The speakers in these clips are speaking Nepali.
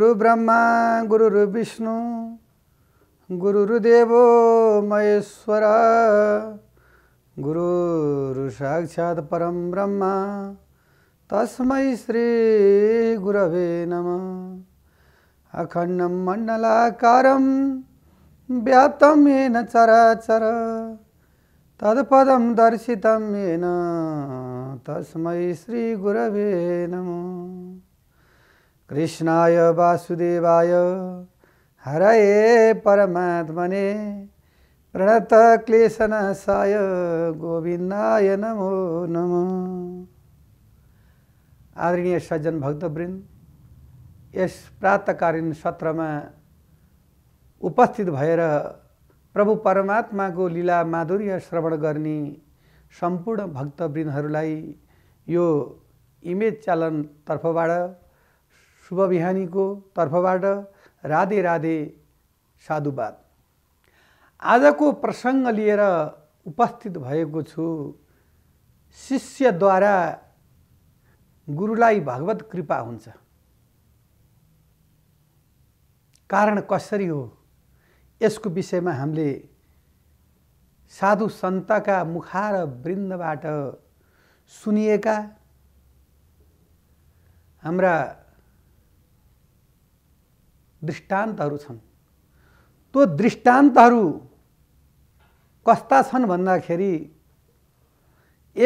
గురు బ్రహ్మ గురు విష్ణు గురు దేవో మహేశ్వర గురు సాక్షాత్ పరం బ్రహ్మ తస్మై శ్రీ గురవే నమ అఖండం మండలాకారం వ్యాప్తం ఏన చరాచర తదపదం దర్శితం ఏన తస్మై శ్రీ గురవే నమో कृष्णाय वासुदेवाय हरे परमात्मने प्रणत प्रणतक्लेशनाशाय गोविन्दाय नमो नमो आदरणीय सज्जन भक्तवृन्द यस प्रातकालीन सत्रमा उपस्थित भएर प्रभु परमात्माको लीला माधुर्य श्रवण गर्ने सम्पूर्ण भक्तवृन्दहरूलाई यो इमेज चालन तर्फबाट शुभ बिहानीको तर्फबाट राधे राधे साधुवाद आजको प्रसङ्ग लिएर उपस्थित भएको छु शिष्यद्वारा गुरुलाई भगवत कृपा हुन्छ कारण कसरी हो यसको विषयमा हामीले साधु सन्तका मुखार वृन्दबाट सुनिएका हाम्रा दृष्टान्तहरू छन् त्यो दृष्टान्तहरू कस्ता छन् भन्दाखेरि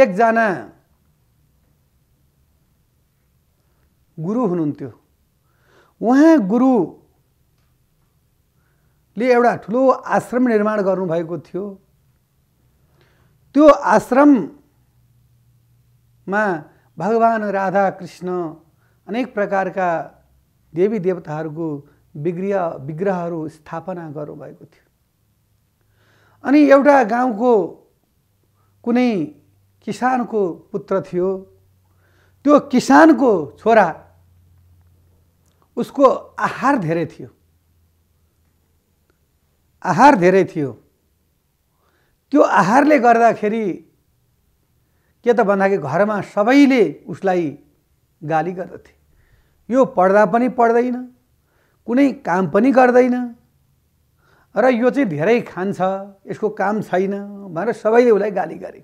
एकजना गुरु हुनुहुन्थ्यो उहाँ गुरुले एउटा ठुलो आश्रम निर्माण गर्नुभएको थियो त्यो आश्रममा भगवान् राधा कृष्ण अनेक प्रकारका देवी देवताहरूको विग्रह विग्रहहरू स्थापना गर्नुभएको थियो अनि एउटा गाउँको कुनै किसानको पुत्र थियो त्यो किसानको छोरा उसको आहार धेरै थियो आहार धेरै थियो त्यो आहारले गर्दाखेरि के त भन्दाखेरि घरमा सबैले उसलाई गाली गर्दथे यो पढ्दा पनि पढ्दैन कुनै काम पनि गर्दैन र यो चाहिँ धेरै खान्छ यसको काम छैन भनेर सबैले उसलाई गाली गरे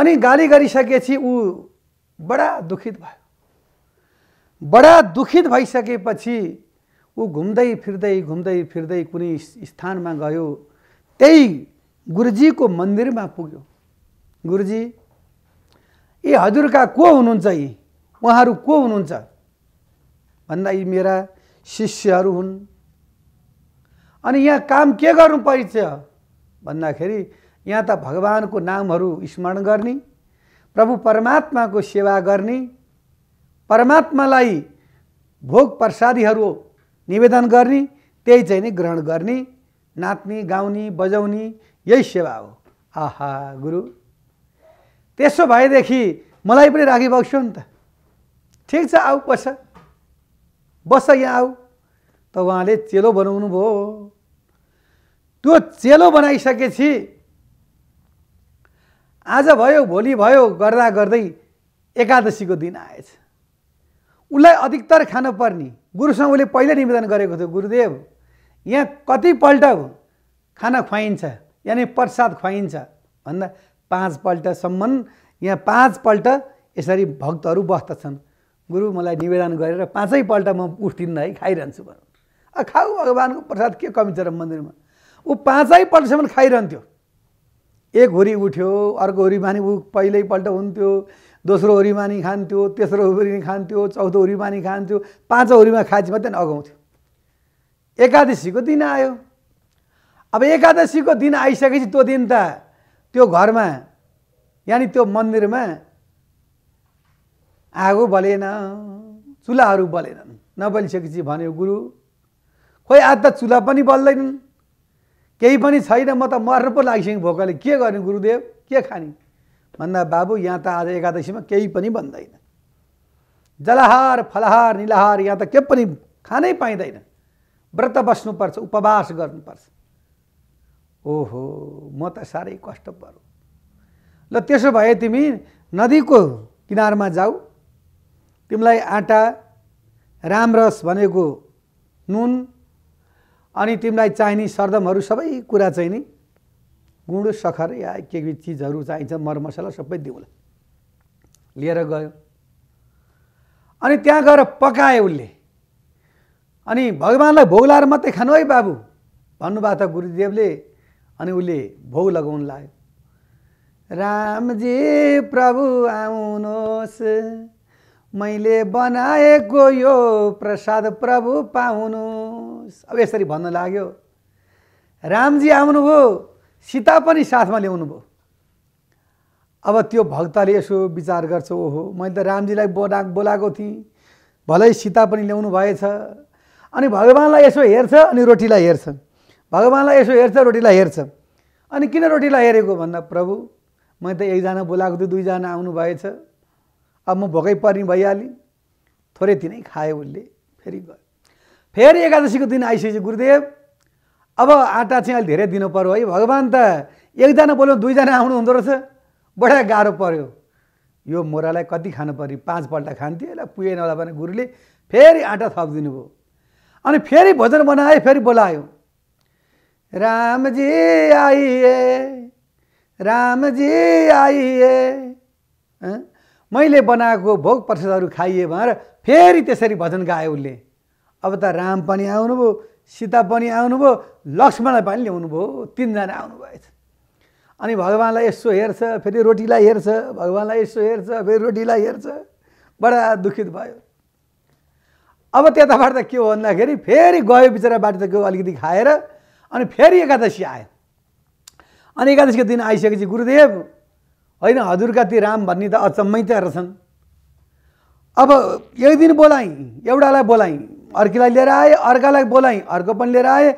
अनि गाली गरिसकेपछि ऊ बडा दुखित भयो बडा दुखित भइसकेपछि ऊ घुम्दै फिर्दै घुम्दै फिर्दै कुनै स्थानमा गयो त्यही गुरुजीको मन्दिरमा पुग्यो गुरुजी ए हजुरका को हुनुहुन्छ यी उहाँहरू को हुनुहुन्छ भन्दा यी मेरा शिष्यहरू हुन् अनि यहाँ काम के गर्नु पर्छ भन्दाखेरि यहाँ त भगवान्को नामहरू स्मरण गर्ने प्रभु परमात्माको सेवा गर्ने परमात्मालाई भोग प्रसादीहरू निवेदन गर्ने त्यही चाहिँ नै ग्रहण गर्ने नाच्ने गाउने बजाउने यही सेवा हो आहा गुरु त्यसो भएदेखि मलाई पनि राखिबक्स्यौ नि त ठिक छ आऊ पस बस यहाँ आऊ त उहाँले चेलो बनाउनु भयो त्यो चेलो बनाइसकेपछि आज भयो भोलि भयो गर्दा गर्दै एकादशीको दिन आएछ उसलाई अधिकतर खान पर्ने गुरुसँग उसले पहिल्यै निवेदन गरेको थियो गुरुदेव यहाँ कतिपल्ट खाना खुवाइन्छ यानि प्रसाद खुवाइन्छ भन्दा पाँचपल्टसम्म यहाँ पाँचपल्ट यसरी भक्तहरू बस्दछन् गुरु मलाई निवेदन गरेर पाँचैपल्ट म उठ्दिनँ है खाइरहन्छु भनौँ अब खाऊ भगवान्को प्रसाद के कमी छ र मन्दिरमा ऊ पाँचैपल्टसम्म खाइरहन्थ्यो एक होरी उठ्यो अर्को होरीमानी ऊ पहिल्यैपल्ट हुन्थ्यो दोस्रो होरीमानी खान्थ्यो तेस्रो होरी खान्थ्यो चौथो होरीमानी खान्थ्यो पाँचौँ होरीमा खाएपछि मात्रै अगाउँथ्यो एकादशीको दिन आयो अब एकादशीको दिन आइसकेपछि त्यो दिन त त्यो घरमा यानि त्यो मन्दिरमा आगो बलेन चुल्हाहरू बलेनन् नबलिसकेपछि भन्यो गुरु खोइ आज त चुल्हा पनि बल्दैनन् केही पनि छैन म त मर्नु पो लागिसकेँ भोकले के गर्ने गुरुदेव के खाने भन्दा बाबु यहाँ त आज एकादशीमा केही पनि बन्दैन जलाहार फलाहार निलाहार यहाँ त के पनि खानै पाइँदैन व्रत बस्नुपर्छ उपवास गर्नुपर्छ ओहो म त साह्रै कष्ट पर्यो ल त्यसो भए तिमी नदीको किनारमा जाऊ तिमीलाई आँटा रामरस भनेको नुन अनि तिमीलाई चाहिने सरदमहरू सबै कुरा चाहिँ नि गुँडो सखर या के के चिजहरू चाहिन्छ मरमसला सबै दिउँला लिएर गयो अनि त्यहाँ गएर पकायो उसले अनि भगवान्लाई भोग लाएर मात्रै खानु है बाबु भन्नुभएको त गुरुदेवले अनि उसले भोग लगाउनु लाग्यो रामजी प्रभु आउनुहोस् मैले बनाएको यो प्रसाद प्रभु पाउनु अब यसरी भन्न लाग्यो रामजी आउनुभयो सीता पनि साथमा ल्याउनु भयो अब त्यो भक्तले यसो विचार गर्छ ओहो मैले त रामजीलाई बोला बोलाएको थिएँ भलै सीता पनि ल्याउनु भएछ अनि भगवान्लाई यसो हेर्छ अनि रोटीलाई हेर्छ भगवान्लाई यसो हेर्छ रोटीलाई हेर्छ अनि किन रोटीलाई हेरेको भन्दा प्रभु मैले त एकजना बोलाएको थिएँ दुईजना आउनु भएछ अब म भोकै पर्ने भइहालेँ थोरै दिनै खायो उसले फेरि गयो फेरि एकादशीको दिन आइसकेपछि गुरुदेव अब आँटा चाहिँ अलिक धेरै दिनु पर्यो है भगवान् त एकजना बोल्यो दुईजना आउनु हुँदो रहेछ बडा गाह्रो पऱ्यो यो मोरालाई कति खानु पऱ्यो पाँचपल्ट खान्थ्यो यसलाई पुगेन होला भने गुरुले फेरि आँटा थपिदिनु भयो अनि फेरि भोजन बनाए फेरि बोलायो रामजी आइए रामजी आइए मैले बनाएको भोग प्रसादहरू खाइए भनेर फेरि त्यसरी भजन गायो उसले अब त राम पनि आउनुभयो सीता पनि आउनुभयो लक्ष्मणलाई पनि ल्याउनु भयो तिनजना भएछ अनि भगवान्लाई यसो हेर्छ फेरि रोटीलाई हेर्छ भगवान्लाई यसो हेर्छ फेरि रोटीलाई हेर्छ बडा दुखित भयो अब त्यताबाट त के हो भन्दाखेरि फेरि गयो बिचरा बाटो त गयो अलिकति खाएर अनि फेरि एकादशी आयो अनि एकादशीको दिन आइसकेपछि गुरुदेव होइन हजुरका ती राम भन्ने त अचम्मै त रहेछन् अब एक दिन बोलाएँ एउटालाई बोलाएँ अर्कीलाई लिएर आएँ अर्कालाई बोलाएँ अर्को पनि लिएर आएँ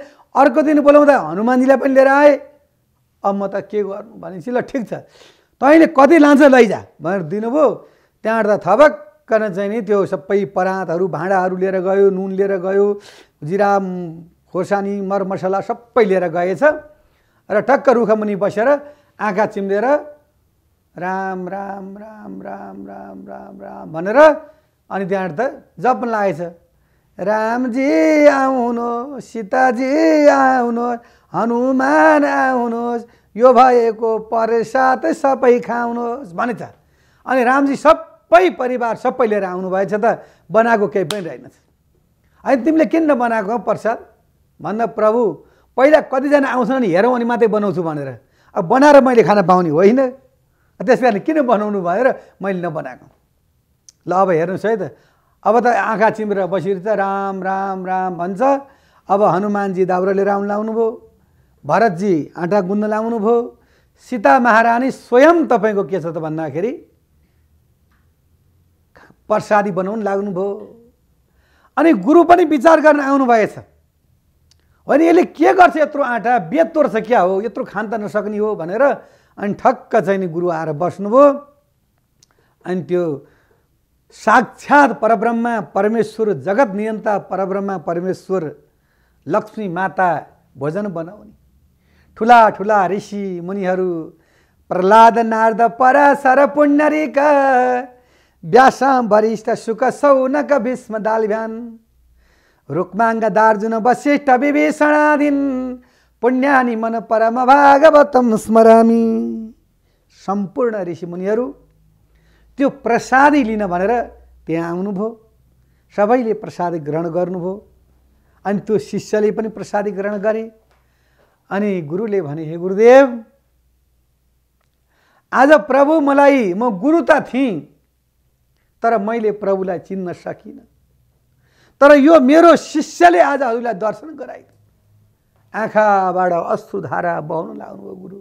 अर्को दिन बोलाउँदा हनुमानजीलाई पनि लिएर आएँ अब म त के गर्नु भनेपछि ल ठिक छ तैँले कति लान्छ लैजा भनेर दिनुभयो त्यहाँबाट त थपक्कन चाहिँ नि त्यो सबै परातहरू भाँडाहरू लिएर गयो नुन लिएर गयो जिरा खोर्सानी मरमसला सबै लिएर गएछ र टक्क रुखमुनि बसेर आँखा चिम्लेर राम राम राम राम राम राम राम भनेर अनि त्यहाँ त जप पनि लागेछ रामजी आउनु सीताजी आउनुहोस् हनुमान आउनुहोस् यो भएको परेसात सबै खाउनुहोस् त अनि रामजी सबै परिवार सबै लिएर आउनुभएछ त बनाएको केही पनि रहेनछ अनि तिमीले किन बनाएको प्रसाद भन्दा प्रभु पहिला कतिजना आउँछन् नि हेरौँ अनि मात्रै बनाउँछु भनेर अब बनाएर मैले खाना पाउने होइन त्यस किन बनाउनु भनेर मैले नबनाएको ल अब हेर्नुहोस् है त अब त आँखा चिम्रेर बसिर त राम राम राम भन्छ अब हनुमानजी दाउराले लाउनु लाउनुभयो भरतजी आँटा गुन्न लाउनु भयो सीता महारानी स्वयं तपाईँको के छ त भन्दाखेरि प्रसादी बनाउनु लाग्नुभयो अनि गुरु पनि विचार गर्न आउनुभएछ होइन यसले के गर्छ यत्रो आँटा बेत छ क्या हो यत्रो खान त नसक्ने हो भनेर अनि ठक्क चाहिँ नि गुरु आएर बस्नुभयो अनि त्यो साक्षात् परब्रह्मा परमेश्वर जगत नियन्ता परब्रह्मा परमेश्वर लक्ष्मी माता भोजन बनाउने ठुला ठुला ऋषि मुनिहरू प्रहलाद नारद पर सर पुण्यरिक व्यास वरिष्ठ सुख सौनक भीष्म दालभ्यान रुक्माङ्ग दार्जुन वशिष्ठ विभीषणाधीन पुण्यानि मन परम भागवतम स्मरामी सम्पूर्ण ऋषिमुनिहरू त्यो प्रसादी लिन भनेर त्यहाँ आउनुभयो सबैले प्रसाद ग्रहण गर्नुभयो अनि त्यो शिष्यले पनि प्रसादी ग्रहण गरे अनि गुरुले भने हे गुरुदेव आज प्रभु मलाई म गुरु त थिएँ तर मैले प्रभुलाई चिन्न सकिनँ तर यो मेरो शिष्यले आज हजुरलाई दर्शन गराइदियो आँखाबाट अश्रुधारा बहाउन लाग्नुभयो गुरु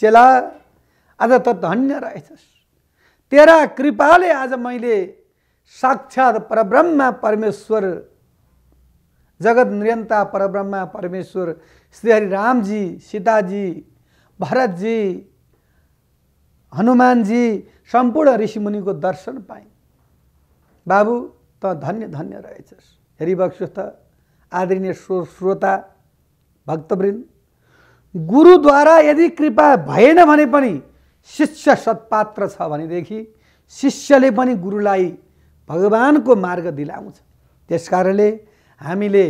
चेला आज त धन्य रहेछस् तेरा कृपाले आज मैले साक्षात् परब्रह्म परमेश्वर जगत निरन्ता परब्रह्म परमेश्वर श्री रामजी सीताजी भरतजी हनुमानजी सम्पूर्ण ऋषिमुनिको दर्शन पाएँ बाबु त धन्य धन्य रहेछस् हेरिबक्सु त आदरणीय श्रो श्रोता भक्तवृन्द गुरुद्वारा यदि कृपा भएन भने पनि शिष्य सत्पात्र छ भनेदेखि शिष्यले पनि गुरुलाई भगवानको मार्ग दिलाउँछ त्यस कारणले हामीले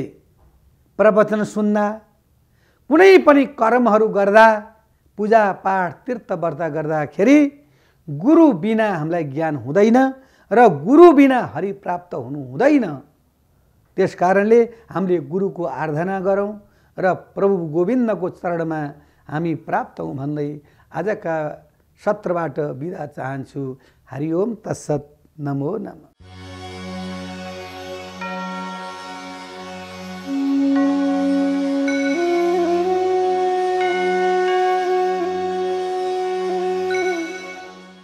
प्रवचन सुन्दा कुनै पनि कर्महरू गर्दा पूजापाठ व्रत गर्दाखेरि गुरु बिना हामीलाई ज्ञान हुँदैन र गुरु बिना हरि प्राप्त हुनु हुँदैन त्यस कारणले हामीले गुरुको आराधना गरौँ र प्रभु गोविन्दको चरणमा हामी प्राप्त हौँ भन्दै आजका सत्रबाट बिदा चाहन्छु हरिओम तत्सत नमो नम